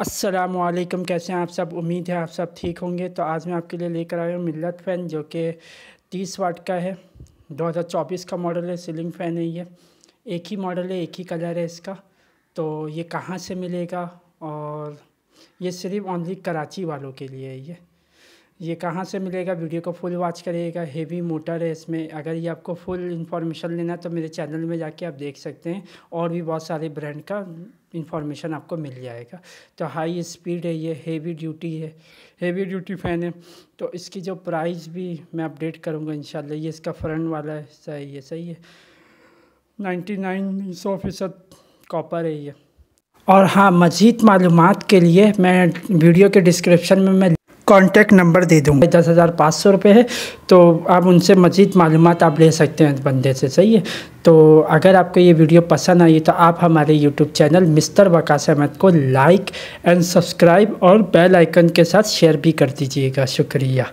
असलकम कैसे हैं आप सब उम्मीद है आप सब ठीक होंगे तो आज मैं आपके लिए लेकर आया हूँ मिलत फ़ैन जो कि 30 वाट का है 2024 का मॉडल है सीलिंग फ़ैन है ये एक ही मॉडल है एक ही कलर है इसका तो ये कहाँ से मिलेगा और ये सिर्फ ऑनली कराची वालों के लिए है ये ये कहाँ से मिलेगा वीडियो को फुल वॉच करिएगा हेवी मोटर है इसमें अगर ये आपको फुल इन्फॉर्मेशन लेना है तो मेरे चैनल में जाके आप देख सकते हैं और भी बहुत सारे ब्रांड का इन्फॉर्मेशन आपको मिल जाएगा तो हाई स्पीड है ये हेवी ड्यूटी है हेवी ड्यूटी फ़ैन है तो इसकी जो प्राइस भी मैं अपडेट करूँगा इन ये इसका फ्रंट वाला है सही है सही है नाइन्टी नाइन सौ फीसद कॉपर है ये और हाँ मज़ीद मालूम के लिए मैं वीडियो के डिस्क्रिप्शन में मैं कॉन्टैक्ट नंबर दे दूँगा दस हज़ार पाँच सौ रुपये है तो आप उनसे मज़ीद मालूम आप ले सकते हैं बंदे से सही है तो अगर आपको ये वीडियो पसंद आई तो आप हमारे YouTube channel mister Waqas Ahmed को लाइक एंड सब्सक्राइब और बेल आइकन के साथ शेयर भी कर दीजिएगा शुक्रिया